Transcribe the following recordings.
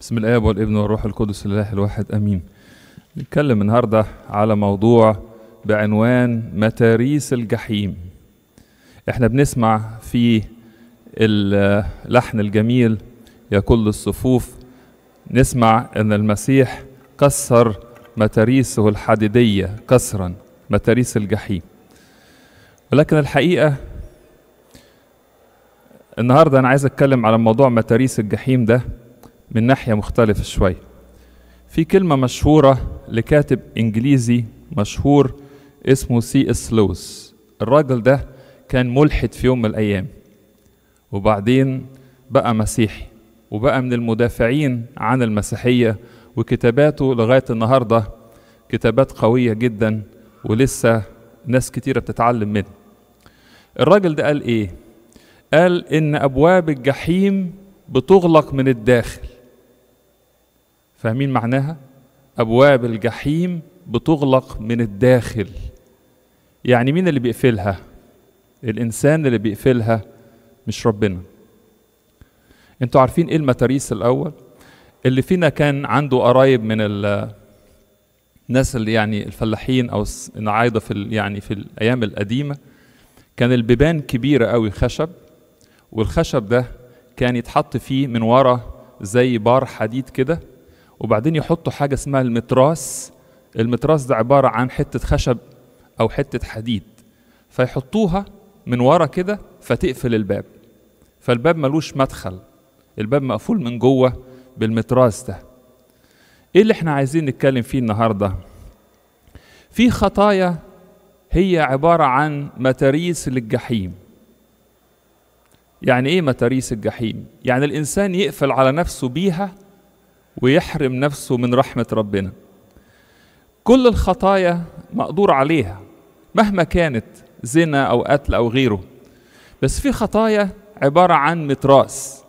بسم الآب والابن والروح القدس الإله الواحد آمين. نتكلم النهارده على موضوع بعنوان متاريس الجحيم. احنا بنسمع في اللحن الجميل يا كل الصفوف نسمع ان المسيح كسر متاريسه الحديدية كسرا متاريس الجحيم. ولكن الحقيقة النهارده أنا عايز أتكلم على موضوع متاريس الجحيم ده من ناحية مختلفة شوي في كلمة مشهورة لكاتب إنجليزي مشهور اسمه سي اس لوس الراجل ده كان ملحد في يوم من الأيام وبعدين بقى مسيحي وبقى من المدافعين عن المسيحية وكتاباته لغاية النهاردة كتابات قوية جدا ولسه ناس كتيرة بتتعلم منه الراجل ده قال إيه؟ قال إن أبواب الجحيم بتغلق من الداخل فاهمين معناها ابواب الجحيم بتغلق من الداخل يعني مين اللي بيقفلها الانسان اللي بيقفلها مش ربنا انتوا عارفين ايه المتاريس الاول اللي فينا كان عنده قرايب من الناس اللي يعني الفلاحين او النعايضه في يعني في الايام القديمه كان البيبان كبيره قوي خشب والخشب ده كان يتحط فيه من ورا زي بار حديد كده وبعدين يحطوا حاجه اسمها المتراس المتراس ده عباره عن حته خشب او حته حديد فيحطوها من ورا كده فتقفل الباب فالباب ملوش مدخل الباب مقفول من جوه بالمتراس ده ايه اللي احنا عايزين نتكلم فيه النهارده في خطايا هي عباره عن متاريس للجحيم يعني ايه متاريس الجحيم يعني الانسان يقفل على نفسه بيها ويحرم نفسه من رحمة ربنا كل الخطايا مقدور عليها مهما كانت زنا أو قتل أو غيره بس في خطايا عبارة عن متراس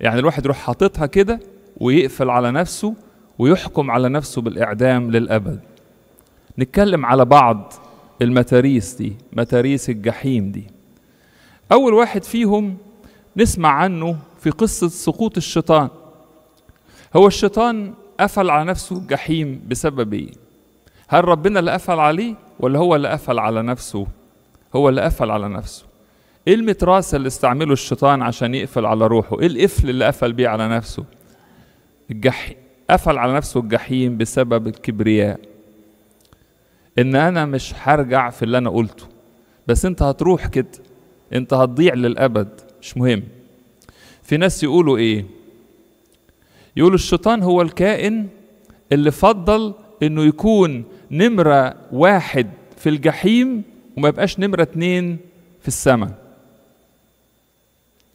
يعني الواحد يروح حاططها كده ويقفل على نفسه ويحكم على نفسه بالإعدام للأبد نتكلم على بعض المتاريس دي متاريس الجحيم دي أول واحد فيهم نسمع عنه في قصة سقوط الشيطان هو الشيطان قفل على نفسه جحيم بسبب ايه هل ربنا اللي قفل عليه ولا هو اللي قفل على نفسه هو اللي قفل على نفسه ايه المتراسة اللي استعمله الشيطان عشان يقفل على روحه ايه القفل اللي قفل بيه على نفسه الجحيم قفل على نفسه الجحيم بسبب الكبرياء ان انا مش هرجع في اللي انا قلته بس انت هتروح كده انت هتضيع للابد مش مهم في ناس يقولوا ايه يقول الشيطان هو الكائن اللي فضل انه يكون نمرة واحد في الجحيم وما يبقاش نمرة اتنين في السماء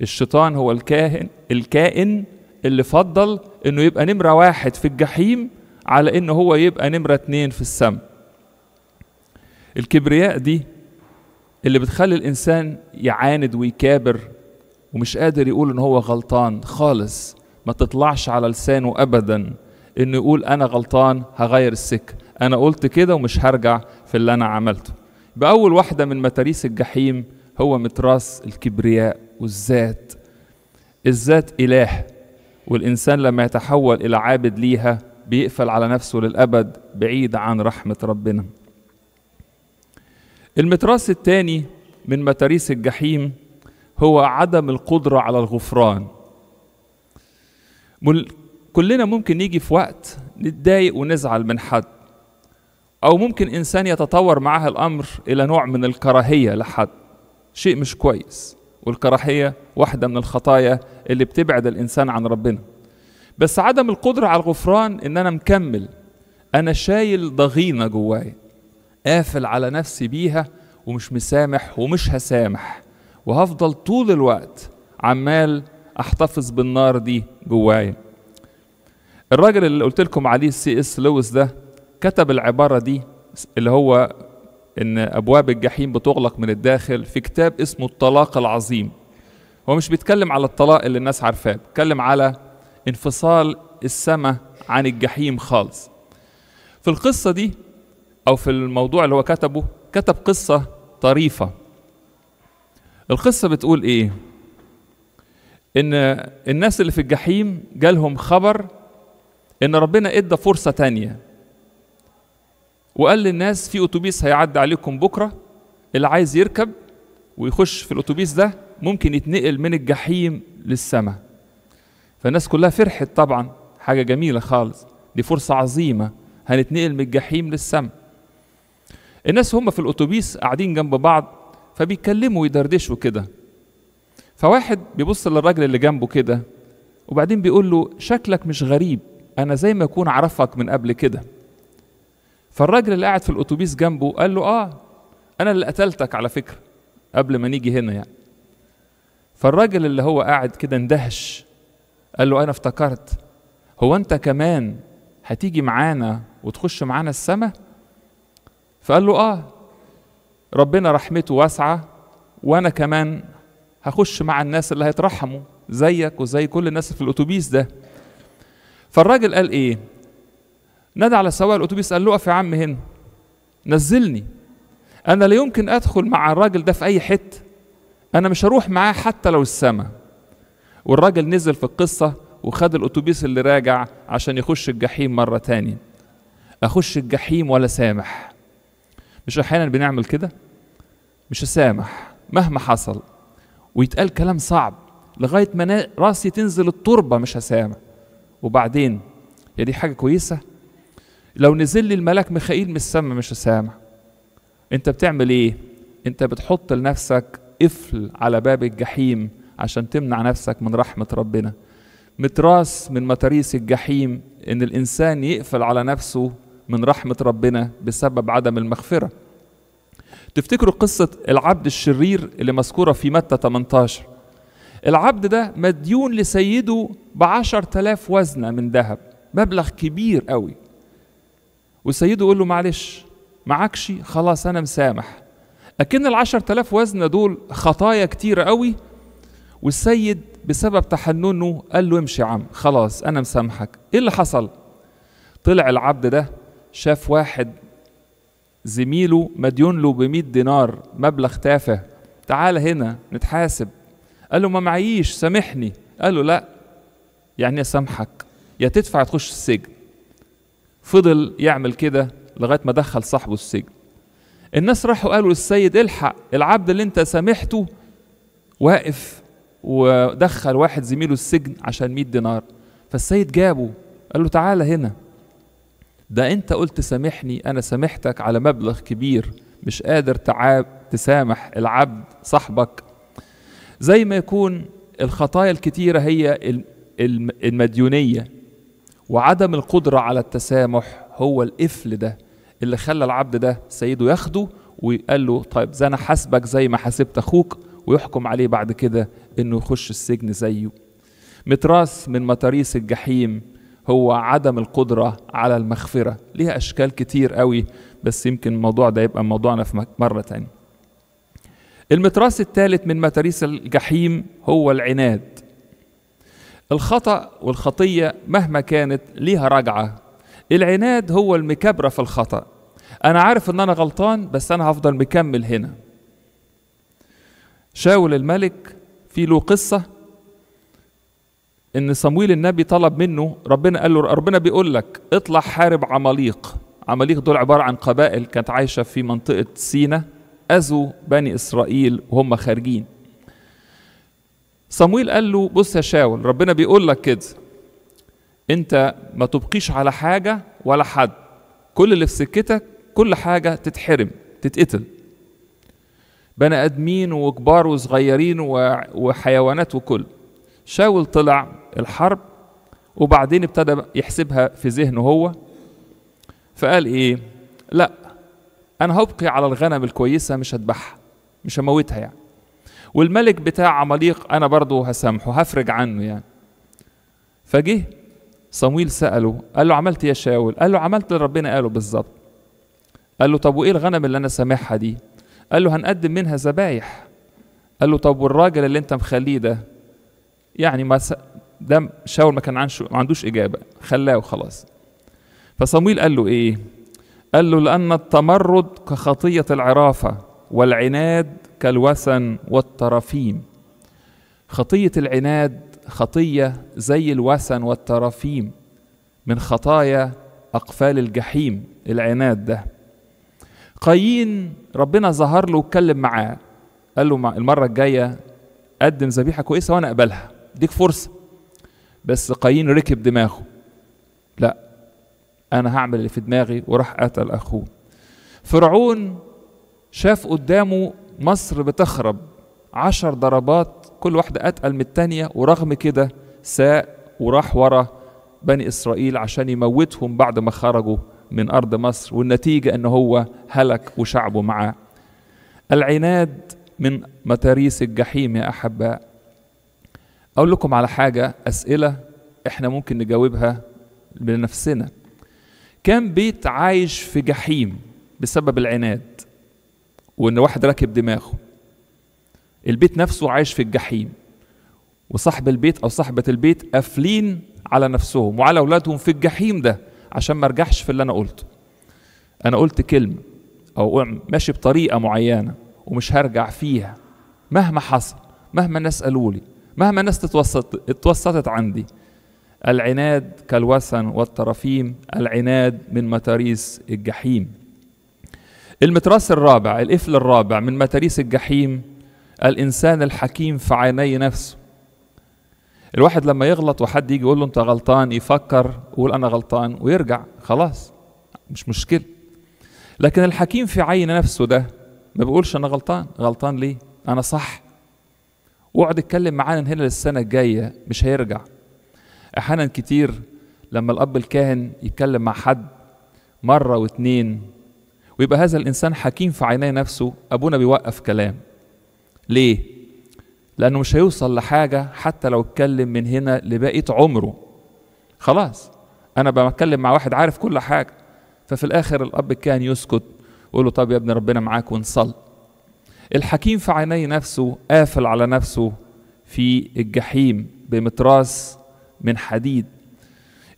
الشيطان هو الكاهن الكائن اللي فضل انه يبقى نمرة واحد في الجحيم على انه هو يبقى نمرة اتنين في السماء الكبرياء دي اللي بتخلي الانسان يعاند ويكابر ومش قادر يقول ان هو غلطان خالص ما تطلعش على لسانه أبدا إنه يقول أنا غلطان هغير السكة أنا قلت كده ومش هرجع في اللي أنا عملته بأول واحدة من متاريس الجحيم هو متراس الكبرياء والذات الذات إله والإنسان لما يتحول إلى عابد ليها بيقفل على نفسه للأبد بعيد عن رحمة ربنا المتراس الثاني من متاريس الجحيم هو عدم القدرة على الغفران كلنا ممكن يجي في وقت نتضايق ونزعل من حد أو ممكن إنسان يتطور معاه الأمر إلى نوع من الكراهية لحد شيء مش كويس والكراهية واحدة من الخطايا اللي بتبعد الإنسان عن ربنا بس عدم القدرة على الغفران إن أنا مكمل أنا شايل ضغينة جوايا قافل على نفسي بيها ومش مسامح ومش هسامح وهفضل طول الوقت عمال احتفظ بالنار دي جوايا الراجل اللي قلت لكم عليه سي اس لويس ده كتب العباره دي اللي هو ان ابواب الجحيم بتغلق من الداخل في كتاب اسمه الطلاق العظيم هو مش بيتكلم على الطلاق اللي الناس عارفاه بيتكلم على انفصال السماء عن الجحيم خالص في القصه دي او في الموضوع اللي هو كتبه كتب قصه طريفه القصه بتقول ايه ان الناس اللي في الجحيم جالهم خبر ان ربنا ادى فرصه تانية وقال للناس في اتوبيس هيعدي عليكم بكره اللي عايز يركب ويخش في الاتوبيس ده ممكن يتنقل من الجحيم للسماء فالناس كلها فرحت طبعا حاجه جميله خالص دي فرصه عظيمه هنتنقل من الجحيم للسماء الناس هم في الاتوبيس قاعدين جنب بعض فبيتكلموا ويدردشوا كده فواحد بيبص للراجل اللي جنبه كده وبعدين بيقول له شكلك مش غريب انا زي ما اكون عرفك من قبل كده فالراجل اللي قاعد في الاتوبيس جنبه قال له اه انا اللي قتلتك على فكره قبل ما نيجي هنا يعني فالراجل اللي هو قاعد كده اندهش قال له انا افتكرت هو انت كمان هتيجي معانا وتخش معانا السماء فقال له اه ربنا رحمته واسعه وانا كمان هخش مع الناس اللي هيترحموا زيك وزي كل الناس في الاتوبيس ده فالراجل قال ايه نادى على سواق الاتوبيس قال له اقف يا عم هنا نزلني انا لا يمكن ادخل مع الراجل ده في اي حته انا مش هروح معاه حتى لو السما والراجل نزل في القصه وخد الاتوبيس اللي راجع عشان يخش الجحيم مره تاني اخش الجحيم ولا سامح مش احيانا بنعمل كده مش سامح مهما حصل ويتقال كلام صعب لغاية ما راسي تنزل التربة مش هسامع وبعدين يا دي حاجة كويسة لو نزل لي الملاك ميخائيل من السما مش هسامع انت بتعمل ايه انت بتحط لنفسك قفل على باب الجحيم عشان تمنع نفسك من رحمة ربنا متراس من متاريس الجحيم ان الانسان يقفل على نفسه من رحمة ربنا بسبب عدم المغفرة تفتكروا قصة العبد الشرير اللي مذكورة في متى 18 العبد ده مديون لسيده بعشر تلاف وزنة من ذهب مبلغ كبير قوي وسيده يقول له معلش معكش خلاص أنا مسامح لكن العشر تلاف وزنة دول خطايا كتير قوي والسيد بسبب تحننه قال له امشي يا عم خلاص أنا مسامحك إيه اللي حصل؟ طلع العبد ده شاف واحد زميله مديون له ب 100 دينار مبلغ تافه تعال هنا نتحاسب قال له ما معيش سامحني قال له لا يعني اسامحك يا تدفع تخش السجن فضل يعمل كده لغايه ما دخل صاحبه السجن الناس راحوا قالوا للسيد الحق العبد اللي انت سامحته واقف ودخل واحد زميله السجن عشان 100 دينار فالسيد جابه قال له تعالى هنا ده انت قلت سامحني انا سامحتك على مبلغ كبير مش قادر تعاب تسامح العبد صاحبك زي ما يكون الخطايا الكتيرة هي المديونية وعدم القدرة على التسامح هو القفل ده اللي خلى العبد ده سيده ياخده ويقال له طيب زي انا حاسبك زي ما حاسبت اخوك ويحكم عليه بعد كده انه يخش السجن زيه متراس من متاريس الجحيم هو عدم القدرة على المغفرة ليها أشكال كتير قوي بس يمكن الموضوع ده يبقى موضوعنا في مرة تانية المتراس الثالث من متاريس الجحيم هو العناد الخطأ والخطية مهما كانت ليها رجعة العناد هو المكابرة في الخطأ أنا عارف إن أنا غلطان بس أنا هفضل مكمل هنا شاول الملك في له قصة ان صمويل النبي طلب منه ربنا قال له ربنا بيقول لك اطلع حارب عماليق عماليق دول عباره عن قبائل كانت عايشه في منطقه سينا اذوا بني اسرائيل وهم خارجين صمويل قال له بص يا شاول ربنا بيقول لك كده انت ما تبقيش على حاجه ولا حد كل اللي في سكتك كل حاجه تتحرم تتقتل بني ادمين وكبار وصغيرين وحيوانات وكل شاول طلع الحرب وبعدين ابتدى يحسبها في ذهنه هو فقال ايه لا انا هبقي على الغنم الكويسه مش هذبحها مش هموتها يعني والملك بتاع عماليق انا برضه هسامحه هفرج عنه يعني فجه صمويل ساله قال له عملت ايه يا شاول قال له عملت اللي ربنا قاله بالظبط قال له طب وايه الغنم اللي انا سامحها دي قال له هنقدم منها ذبايح قال له طب والراجل اللي انت مخليه ده يعني ما ده شاول ما كان ما عندوش اجابه خلاه وخلاص فصمويل قال له ايه قال له لان التمرد كخطيه العرافه والعناد كالوثن والترافيم خطيه العناد خطيه زي الوثن والترافيم من خطايا اقفال الجحيم العناد ده قايين ربنا ظهر له واتكلم معاه قال له المره الجايه قدم ذبيحه كويسه وانا اقبلها ديك فرصه بس قايين ركب دماغه لا انا هعمل اللي في دماغي وراح قتل اخوه فرعون شاف قدامه مصر بتخرب عشر ضربات كل واحدة أتقل من التانية ورغم كده ساء وراح ورا بني إسرائيل عشان يموتهم بعد ما خرجوا من أرض مصر والنتيجة أن هو هلك وشعبه معاه العناد من متاريس الجحيم يا أحباء اقول لكم على حاجه اسئله احنا ممكن نجاوبها بنفسنا كان بيت عايش في جحيم بسبب العناد وان واحد راكب دماغه البيت نفسه عايش في الجحيم وصاحب البيت او صاحبه البيت قافلين على نفسهم وعلى اولادهم في الجحيم ده عشان ما ارجعش في اللي انا قلته انا قلت كلمه او ماشي بطريقه معينه ومش هرجع فيها مهما حصل مهما الناس قالوا لي مهما الناس تتوسط اتوسطت عندي العناد كالوثن والترفيم العناد من متاريس الجحيم المتراس الرابع الإفل الرابع من متاريس الجحيم الإنسان الحكيم في عيني نفسه الواحد لما يغلط وحد يجي يقول له أنت غلطان يفكر يقول أنا غلطان ويرجع خلاص مش مشكلة لكن الحكيم في عين نفسه ده ما بيقولش أنا غلطان غلطان ليه أنا صح واقعد اتكلم معانا من هنا للسنة الجاية مش هيرجع أحيانا كتير لما الأب الكاهن يتكلم مع حد مرة واتنين ويبقى هذا الإنسان حكيم في عيني نفسه أبونا بيوقف كلام ليه؟ لأنه مش هيوصل لحاجة حتى لو اتكلم من هنا لبقية عمره خلاص أنا بتكلم مع واحد عارف كل حاجة ففي الآخر الأب الكاهن يسكت ويقول له طب يا ابني ربنا معاك ونصلي الحكيم في عيني نفسه قافل على نفسه في الجحيم بمتراس من حديد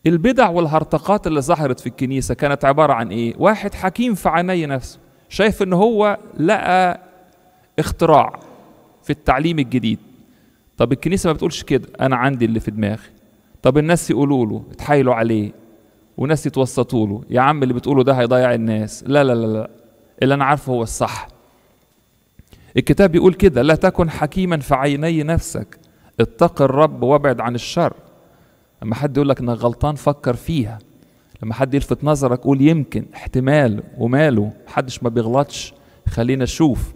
البدع والهرطقات اللي ظهرت في الكنيسة كانت عبارة عن إيه؟ واحد حكيم في عيني نفسه شايف إن هو لقى اختراع في التعليم الجديد طب الكنيسة ما بتقولش كده أنا عندي اللي في دماغي طب الناس يقولوا له اتحايلوا عليه وناس يتوسطوا له يا عم اللي بتقوله ده هيضيع الناس لا لا لا لا اللي أنا عارفه هو الصح الكتاب بيقول كده لا تكن حكيما في عيني نفسك اتق الرب وابعد عن الشر لما حد يقول لك انك غلطان فكر فيها لما حد يلفت نظرك قول يمكن احتمال وماله محدش ما بيغلطش خلينا نشوف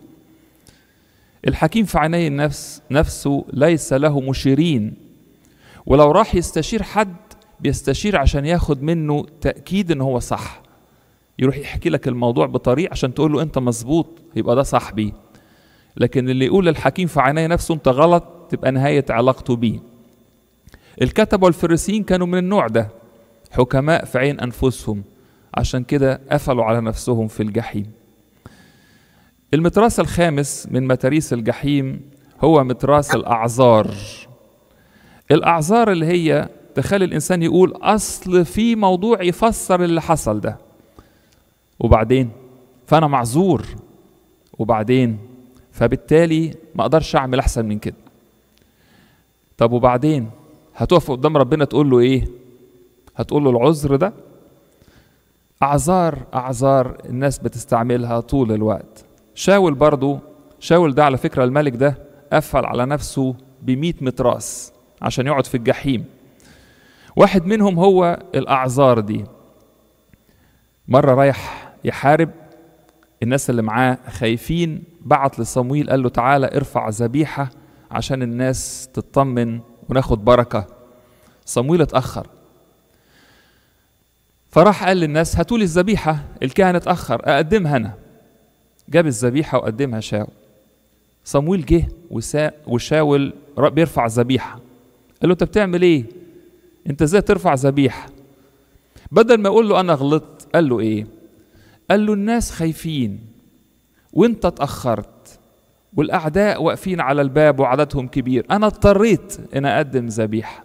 الحكيم في عيني النفس نفسه ليس له مشيرين ولو راح يستشير حد بيستشير عشان ياخد منه تأكيد ان هو صح يروح يحكي لك الموضوع بطريقة عشان تقول له انت مظبوط يبقى ده صاحبي لكن اللي يقول الحكيم في عيني نفسه انت غلط تبقى نهاية علاقته بيه الكتبة والفريسيين كانوا من النوع ده حكماء في عين أنفسهم عشان كده قفلوا على نفسهم في الجحيم المتراس الخامس من متاريس الجحيم هو متراس الأعذار الأعذار اللي هي تخلي الإنسان يقول أصل في موضوع يفسر اللي حصل ده وبعدين فأنا معذور وبعدين فبالتالي ما اقدرش اعمل احسن من كده طب وبعدين هتقف قدام ربنا تقول له ايه هتقول له العذر ده اعذار اعذار الناس بتستعملها طول الوقت شاول برضو شاول ده على فكرة الملك ده قفل على نفسه بمئة متراس عشان يقعد في الجحيم واحد منهم هو الأعذار دي مرة رايح يحارب الناس اللي معاه خايفين بعت لصمويل قال له تعالى ارفع ذبيحة عشان الناس تطمن وناخد بركة صمويل اتأخر فراح قال للناس هاتوا لي الذبيحة الكاهن اتأخر أقدمها أنا جاب الذبيحة وقدمها شاول صمويل جه وشاول بيرفع ذبيحة قال له أنت بتعمل إيه؟ أنت إزاي ترفع ذبيحة؟ بدل ما يقول له أنا غلطت قال له إيه؟ قال له الناس خايفين وانت تأخرت والأعداء واقفين على الباب وعددهم كبير أنا اضطريت أن أقدم ذبيحة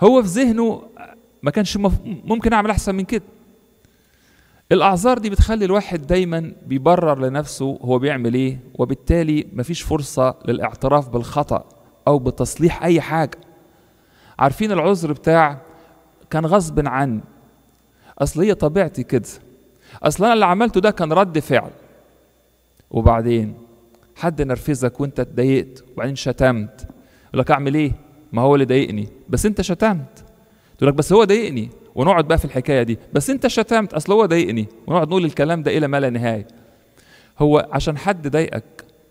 هو في ذهنه ما كانش ممكن أعمل أحسن من كده الأعذار دي بتخلي الواحد دايما بيبرر لنفسه هو بيعمل إيه وبالتالي مفيش فرصة للاعتراف بالخطأ أو بتصليح أي حاجة عارفين العذر بتاع كان غصب عني أصل هي طبيعتي كده اصل انا اللي عملته ده كان رد فعل وبعدين حد نرفزك وانت اتضايقت وبعدين شتمت يقول لك اعمل ايه ما هو اللي ضايقني بس انت شتمت تقول لك بس هو ضايقني ونقعد بقى في الحكايه دي بس انت شتمت اصل هو ضايقني ونقعد نقول الكلام ده الى ما لا نهايه هو عشان حد ضايقك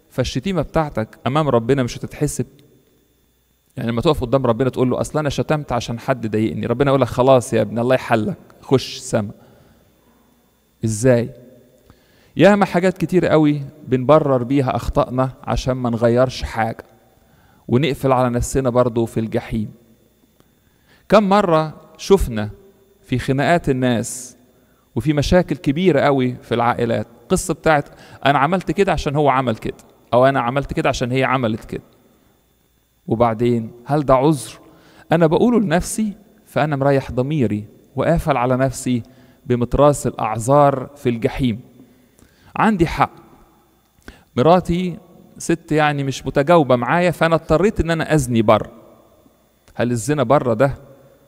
فالشتيمه بتاعتك امام ربنا مش هتتحسب يعني لما تقف قدام ربنا تقول له اصل انا شتمت عشان حد ضايقني ربنا يقول لك خلاص يا ابني الله يحلك خش سما ازاي ياما حاجات كتير قوي بنبرر بيها اخطائنا عشان ما نغيرش حاجه ونقفل على نفسنا برضه في الجحيم كم مره شفنا في خناقات الناس وفي مشاكل كبيره قوي في العائلات قصه بتاعت انا عملت كده عشان هو عمل كده او انا عملت كده عشان هي عملت كده وبعدين هل ده عذر انا بقوله لنفسي فانا مريح ضميري وقافل على نفسي بمطراس الأعذار في الجحيم عندي حق مراتي ست يعني مش متجاوبة معايا فأنا اضطريت إن أنا أزني بره هل الزنا بره ده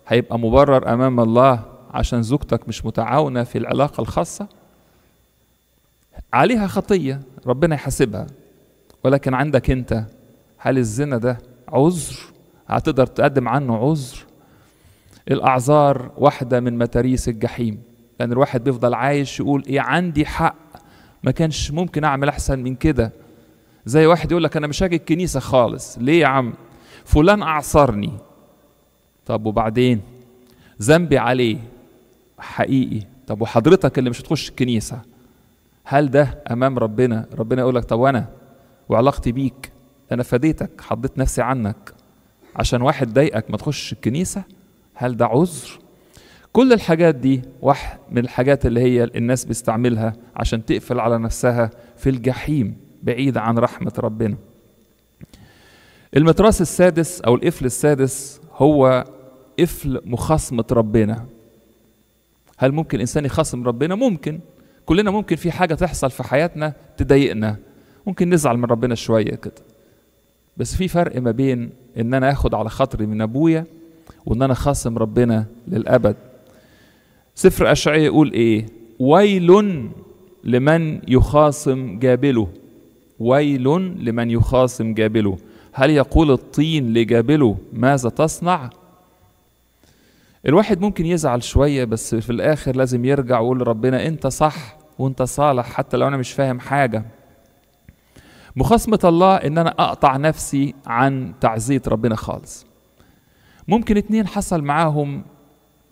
هيبقى مبرر أمام الله عشان زوجتك مش متعاونة في العلاقة الخاصة عليها خطية ربنا يحاسبها ولكن عندك أنت هل الزنا ده عذر هتقدر تقدم عنه عذر الأعذار واحدة من متاريس الجحيم لأن الواحد بيفضل عايش يقول إيه عندي حق ما كانش ممكن أعمل أحسن من كده زي واحد يقول لك أنا مش هاجي الكنيسة خالص ليه يا عم فلان أعصرني طب وبعدين ذنبي عليه حقيقي طب وحضرتك اللي مش هتخش الكنيسة هل ده أمام ربنا ربنا يقول لك طب وأنا وعلاقتي بيك أنا فديتك حضيت نفسي عنك عشان واحد ضايقك ما تخش الكنيسة هل ده عذر؟ كل الحاجات دي واحد من الحاجات اللي هي الناس بيستعملها عشان تقفل على نفسها في الجحيم بعيد عن رحمة ربنا المتراس السادس أو القفل السادس هو قفل مخاصمة ربنا هل ممكن إنسان يخاصم ربنا؟ ممكن كلنا ممكن في حاجة تحصل في حياتنا تضايقنا ممكن نزعل من ربنا شوية كده بس في فرق ما بين إن أنا آخد على خاطري من أبويا وإن أنا خاصم ربنا للأبد سفر أشعية يقول إيه ويل لمن يخاصم جابله ويل لمن يخاصم جابله هل يقول الطين لجابله ماذا تصنع الواحد ممكن يزعل شوية بس في الآخر لازم يرجع ويقول لربنا أنت صح وأنت صالح حتى لو أنا مش فاهم حاجة مخاصمة الله إن أنا أقطع نفسي عن تعزية ربنا خالص ممكن اتنين حصل معاهم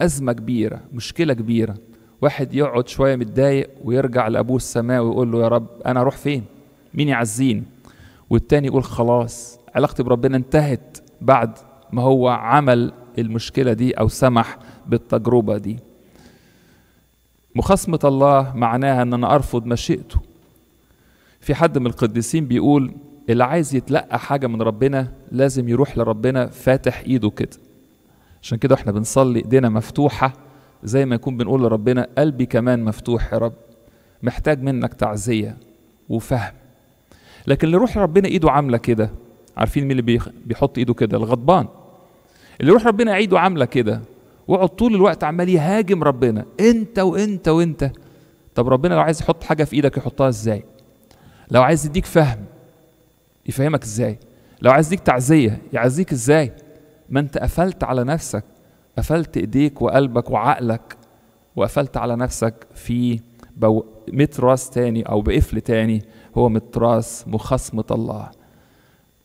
أزمة كبيرة مشكلة كبيرة واحد يقعد شوية متضايق ويرجع لأبوه السماوي ويقول له يا رب أنا أروح فين مين يعزيني والتاني يقول خلاص علاقتي بربنا انتهت بعد ما هو عمل المشكلة دي أو سمح بالتجربة دي مخاصمة الله معناها أن أنا أرفض مشيئته في حد من القديسين بيقول اللي عايز يتلقى حاجة من ربنا لازم يروح لربنا فاتح إيده كده عشان كده احنا بنصلي ايدينا مفتوحه زي ما يكون بنقول لربنا قلبي كمان مفتوح يا رب محتاج منك تعزيه وفهم لكن اللي يروح ربنا ايده عامله كده عارفين مين اللي بيحط ايده كده الغضبان اللي يروح ربنا ايده عامله كده وقعد طول الوقت عمال يهاجم ربنا انت وانت وانت طب ربنا لو عايز يحط حاجه في ايدك يحطها ازاي لو عايز يديك فهم يفهمك ازاي لو عايز يديك تعزيه يعزيك ازاي ما انت قفلت على نفسك قفلت ايديك وقلبك وعقلك وقفلت على نفسك في بو... متراس تاني او بقفل تاني هو متراس مخصمة الله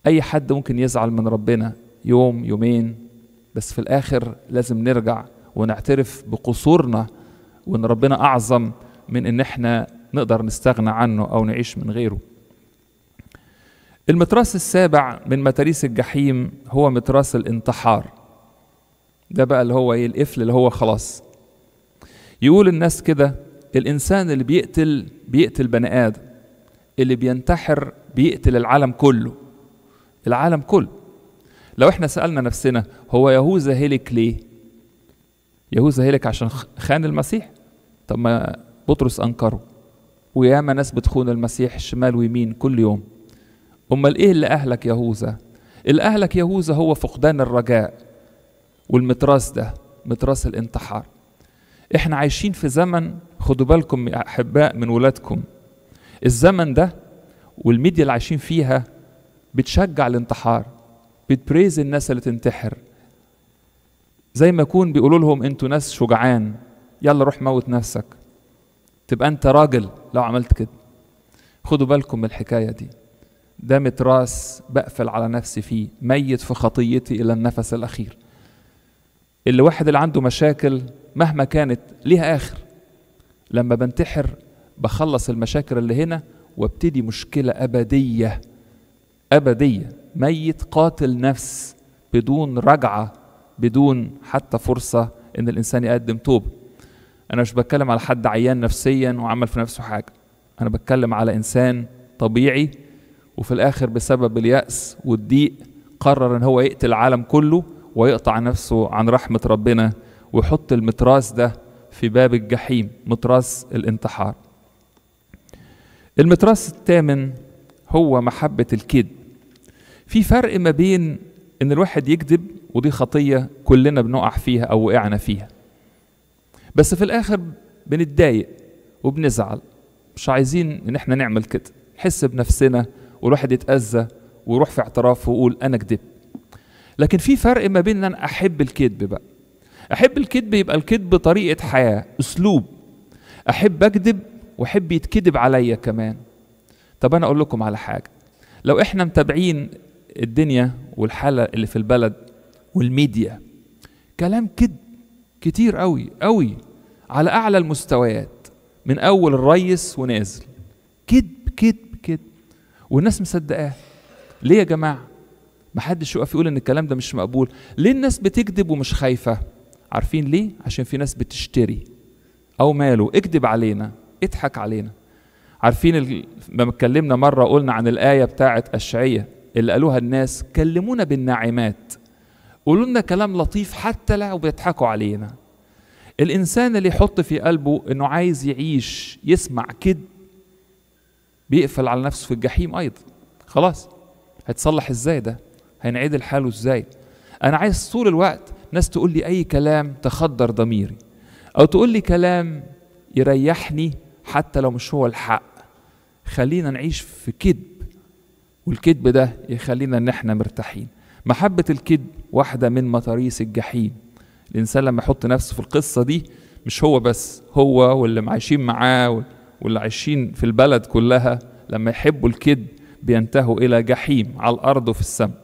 اي حد ممكن يزعل من ربنا يوم يومين بس في الاخر لازم نرجع ونعترف بقصورنا وان ربنا اعظم من ان احنا نقدر نستغنى عنه او نعيش من غيره المتراس السابع من متاريس الجحيم هو متراس الانتحار ده بقى اللي هو ايه القفل اللي هو خلاص يقول الناس كده الانسان اللي بيقتل بيقتل بني ادم اللي بينتحر بيقتل العالم كله العالم كله لو احنا سالنا نفسنا هو يهوذا هلك ليه يهوذا هلك عشان خان المسيح طب ما بطرس انكره وياما ناس بتخون المسيح شمال ويمين كل يوم أمال إيه اللي أهلك يهوذا؟ اللي أهلك يهوذا هو فقدان الرجاء والمتراس ده متراس الانتحار احنا عايشين في زمن خدوا بالكم يا أحباء من ولادكم الزمن ده والميديا اللي عايشين فيها بتشجع الانتحار بتبريز الناس اللي تنتحر زي ما يكون بيقولوا لهم انتوا ناس شجعان يلا روح موت نفسك تبقى انت راجل لو عملت كده خدوا بالكم من الحكايه دي ده متراس بقفل على نفسي فيه ميت في خطيتي إلى النفس الأخير الواحد اللي عنده مشاكل مهما كانت ليها آخر لما بنتحر بخلص المشاكل اللي هنا وابتدي مشكلة أبدية أبدية ميت قاتل نفس بدون رجعة بدون حتى فرصة إن الإنسان يقدم توبة أنا مش بتكلم على حد عيان نفسيا وعمل في نفسه حاجة أنا بتكلم على إنسان طبيعي وفي الآخر بسبب اليأس والضيق قرر إن هو يقتل العالم كله ويقطع نفسه عن رحمة ربنا ويحط المتراس ده في باب الجحيم متراس الانتحار المتراس الثامن هو محبة الكذب في فرق ما بين ان الواحد يكذب ودي خطية كلنا بنقع فيها او وقعنا فيها بس في الاخر بنتضايق وبنزعل مش عايزين ان احنا نعمل كده نحس بنفسنا والواحد يتأذى ويروح في اعتراف ويقول أنا كدبت لكن في فرق ما بين ان انا احب الكذب بقى احب الكذب يبقى الكذب طريقه حياه اسلوب احب اكذب واحب يتكذب عليا كمان طب انا اقول لكم على حاجه لو احنا متابعين الدنيا والحاله اللي في البلد والميديا كلام كذب كتير قوي قوي على اعلى المستويات من اول الريس ونازل كذب كذب والناس مصدقاه ليه يا جماعه ما حدش يقف يقول ان الكلام ده مش مقبول ليه الناس بتكذب ومش خايفه عارفين ليه عشان في ناس بتشتري او ماله اكذب علينا اضحك علينا عارفين لما اتكلمنا مره قلنا عن الايه بتاعه اشعيه اللي قالوها الناس كلمونا بالناعمات قولوا لنا كلام لطيف حتى لو بيضحكوا علينا الانسان اللي يحط في قلبه انه عايز يعيش يسمع كذب بيقفل على نفسه في الجحيم أيضا خلاص هيتصلح إزاي ده هينعدل حاله إزاي أنا عايز طول الوقت ناس تقول لي أي كلام تخدر ضميري أو تقول لي كلام يريحني حتى لو مش هو الحق خلينا نعيش في كذب والكذب ده يخلينا ان احنا مرتاحين محبة الكذب واحدة من مطاريس الجحيم الإنسان لما يحط نفسه في القصة دي مش هو بس هو واللي عايشين معاه واللي عايشين في البلد كلها لما يحبوا الكذب بينتهوا إلى جحيم على الأرض وفي السماء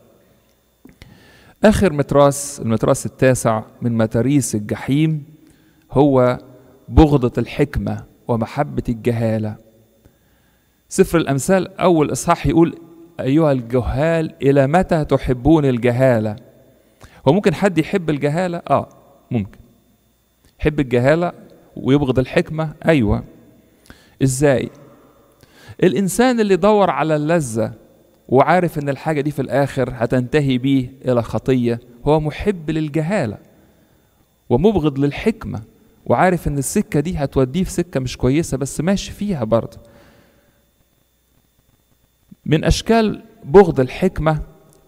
آخر متراس المتراس التاسع من متاريس الجحيم هو بغضة الحكمة ومحبة الجهالة سفر الأمثال أول إصحاح يقول أيها الجهال إلى متى تحبون الجهالة هو ممكن حد يحب الجهالة آه ممكن يحب الجهالة ويبغض الحكمة أيوة ازاي الانسان اللي دور على اللذه وعارف ان الحاجه دي في الاخر هتنتهي بيه الى خطيه هو محب للجهاله ومبغض للحكمه وعارف ان السكه دي هتوديه في سكه مش كويسه بس ماشي فيها برضه من اشكال بغض الحكمه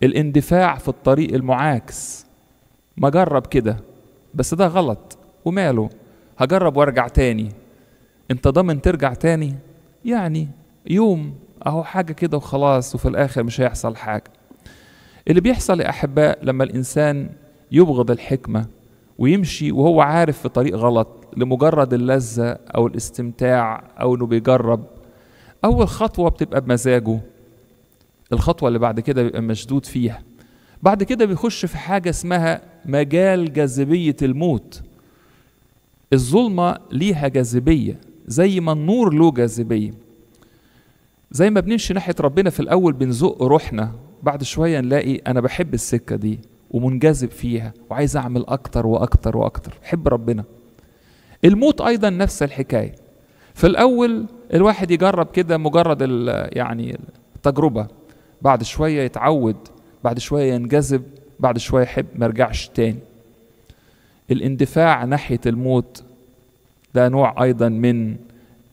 الاندفاع في الطريق المعاكس ما جرب كده بس ده غلط وماله هجرب وارجع تاني انت ضامن ترجع تاني يعني يوم اهو حاجه كده وخلاص وفي الاخر مش هيحصل حاجه اللي بيحصل يا احباء لما الانسان يبغض الحكمه ويمشي وهو عارف في طريق غلط لمجرد اللذه او الاستمتاع او انه بيجرب اول خطوه بتبقى بمزاجه الخطوه اللي بعد كده بيبقى مشدود فيها بعد كده بيخش في حاجه اسمها مجال جاذبيه الموت الظلمه ليها جاذبيه زي ما النور له جاذبية زي ما بنمشي ناحية ربنا في الأول بنزق روحنا بعد شوية نلاقي أنا بحب السكة دي ومنجذب فيها وعايز أعمل أكتر وأكتر وأكتر حب ربنا الموت أيضا نفس الحكاية في الأول الواحد يجرب كده مجرد يعني التجربة بعد شوية يتعود بعد شوية ينجذب بعد شوية يحب ما يرجعش تاني الاندفاع ناحية الموت ده نوع أيضا من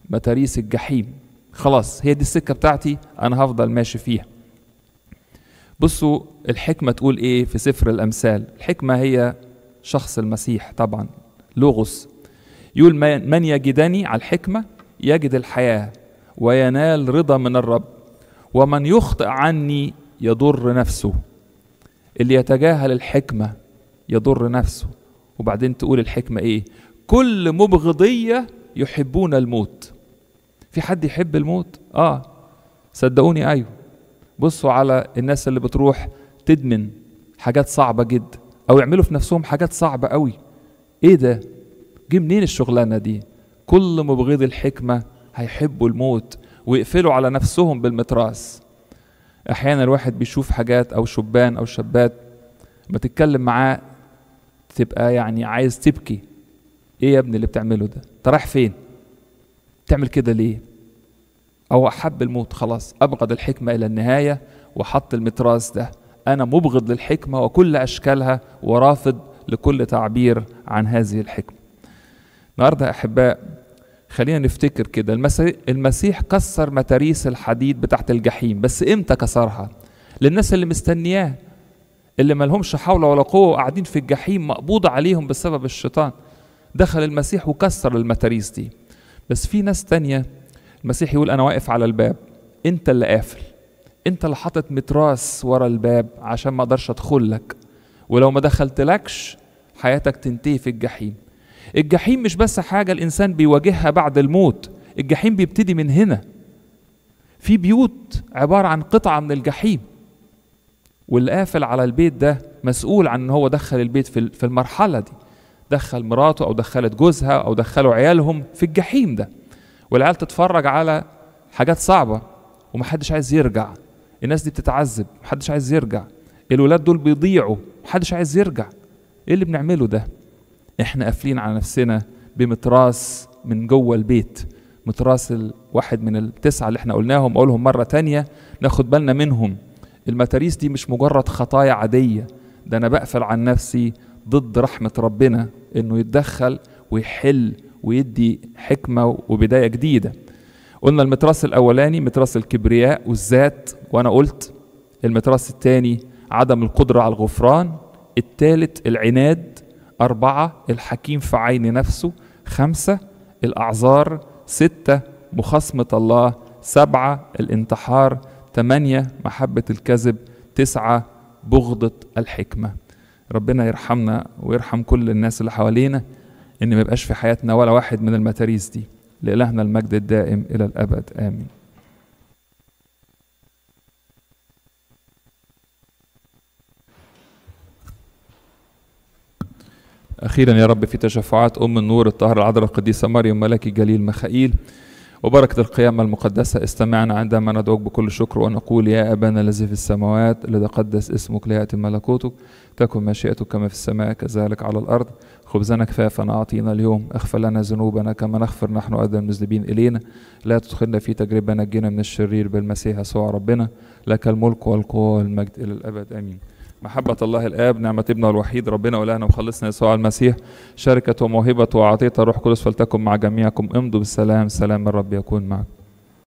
متاريس الجحيم خلاص هي دي السكة بتاعتي أنا هفضل ماشي فيها بصوا الحكمة تقول إيه في سفر الأمثال الحكمة هي شخص المسيح طبعا لغز يقول من يجدني على الحكمة يجد الحياة وينال رضا من الرب ومن يخطئ عني يضر نفسه اللي يتجاهل الحكمة يضر نفسه وبعدين تقول الحكمة إيه كل مبغضية يحبون الموت في حد يحب الموت اه صدقوني ايوه بصوا على الناس اللي بتروح تدمن حاجات صعبة جدا او يعملوا في نفسهم حاجات صعبة قوي ايه ده جه منين الشغلانة دي كل مبغض الحكمة هيحبوا الموت ويقفلوا على نفسهم بالمتراس احيانا الواحد بيشوف حاجات او شبان او شابات ما تتكلم معاه تبقى يعني عايز تبكي ايه يا ابني اللي بتعمله ده انت رايح فين بتعمل كده ليه او احب الموت خلاص ابغض الحكمه الى النهايه وحط المتراس ده انا مبغض للحكمه وكل اشكالها ورافض لكل تعبير عن هذه الحكمه النهارده احباء خلينا نفتكر كده المسيح كسر متاريس الحديد بتاعت الجحيم بس امتى كسرها للناس اللي مستنياه اللي ملهمش حول ولا قوه وقاعدين في الجحيم مقبوض عليهم بسبب الشيطان دخل المسيح وكسر المتاريس دي بس في ناس تانية المسيح يقول أنا واقف على الباب أنت اللي قافل أنت اللي حاطط متراس ورا الباب عشان ما أقدرش أدخل لك ولو ما دخلتلكش حياتك تنتهي في الجحيم الجحيم مش بس حاجة الإنسان بيواجهها بعد الموت الجحيم بيبتدي من هنا في بيوت عبارة عن قطعة من الجحيم واللي قافل على البيت ده مسؤول عن ان هو دخل البيت في المرحله دي دخل مراته او دخلت جوزها او دخلوا عيالهم في الجحيم ده والعيال تتفرج على حاجات صعبه ومحدش عايز يرجع الناس دي بتتعذب محدش عايز يرجع الولاد دول بيضيعوا محدش عايز يرجع ايه اللي بنعمله ده احنا قافلين على نفسنا بمتراس من جوه البيت متراس الواحد من التسعه اللي احنا قلناهم اقولهم مره تانية ناخد بالنا منهم المتاريس دي مش مجرد خطايا عاديه ده انا بقفل عن نفسي ضد رحمة ربنا انه يتدخل ويحل ويدي حكمة وبداية جديدة قلنا المتراس الاولاني متراس الكبرياء والذات وانا قلت المتراس الثاني عدم القدرة على الغفران الثالث العناد أربعة الحكيم في عين نفسه خمسة الأعذار ستة مخاصمة الله سبعة الانتحار ثمانية محبة الكذب تسعة بغضة الحكمة ربنا يرحمنا ويرحم كل الناس اللي حوالينا ان ما يبقاش في حياتنا ولا واحد من المتاريس دي لإلهنا المجد الدائم إلى الأبد آمين أخيرا يا رب في تشفعات أم النور الطاهرة العذراء القديسة مريم ملك الجليل مخائيل وبركة القيامة المقدسة استمعنا عندما ندعوك بكل شكر ونقول يا أبانا الذي في السماوات لتقدس اسمك ليأتي ملكوتك تكن مشيئتك كما في السماء كذلك على الأرض خبزنا كفافنا أعطينا اليوم اغفر لنا ذنوبنا كما نغفر نحن أيضا المذنبين إلينا لا تدخلنا في تجربة نجينا من الشرير بالمسيح يسوع ربنا لك الملك والقوة والمجد إلى الأبد آمين محبة الله الآب نعمة ابنه الوحيد ربنا وإلهنا وخلصنا يسوع المسيح شركة وموهبة وعطية روح القدس فلتكن مع جميعكم امضوا بالسلام سلام الرب يكون معكم